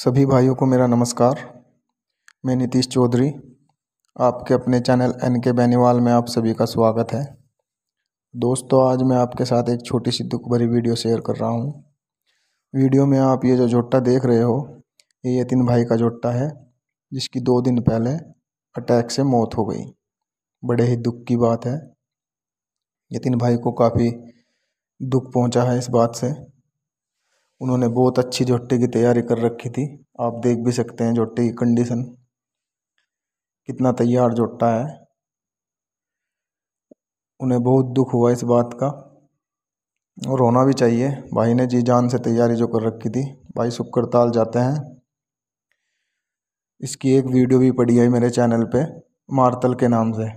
सभी भाइयों को मेरा नमस्कार मैं नीतीश चौधरी आपके अपने चैनल एन के बेनीवाल में आप सभी का स्वागत है दोस्तों आज मैं आपके साथ एक छोटी सी दुख भरी वीडियो शेयर कर रहा हूँ वीडियो में आप ये जो जोट्टा देख रहे हो ये यतीन भाई का जोट्टा है जिसकी दो दिन पहले अटैक से मौत हो गई बड़े ही दुख की बात है यतीन भाई को काफ़ी दुख पहुँचा है इस बात से उन्होंने बहुत अच्छी झोटे की तैयारी कर रखी थी आप देख भी सकते हैं झोटे की कंडीशन कितना तैयार झोटा है उन्हें बहुत दुख हुआ इस बात का और होना भी चाहिए भाई ने जी जान से तैयारी जो कर रखी थी भाई शुक्रताल जाते हैं इसकी एक वीडियो भी पड़ी है मेरे चैनल पे मारतल के नाम से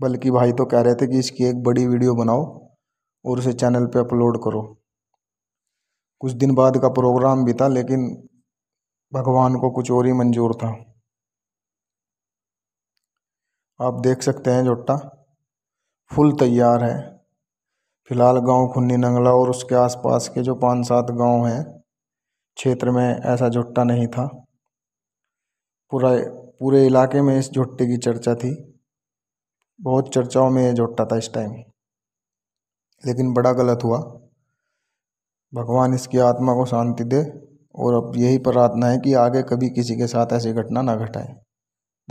बल्कि भाई तो कह रहे थे कि इसकी एक बड़ी वीडियो बनाओ और उसे चैनल पे अपलोड करो कुछ दिन बाद का प्रोग्राम भी था लेकिन भगवान को कुछ और ही मंजूर था आप देख सकते हैं जोटा फुल तैयार है फिलहाल गांव खुन्नी नंगला और उसके आसपास के जो पांच सात गांव हैं क्षेत्र में ऐसा झुट्टा नहीं था पूरा पूरे इलाके में इस झुट्टे की चर्चा थी बहुत चर्चाओं में ये झुट्टा था इस टाइम लेकिन बड़ा गलत हुआ भगवान इसकी आत्मा को शांति दे और अब यही प्रार्थना है कि आगे कभी किसी के साथ ऐसी घटना ना घटाए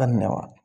धन्यवाद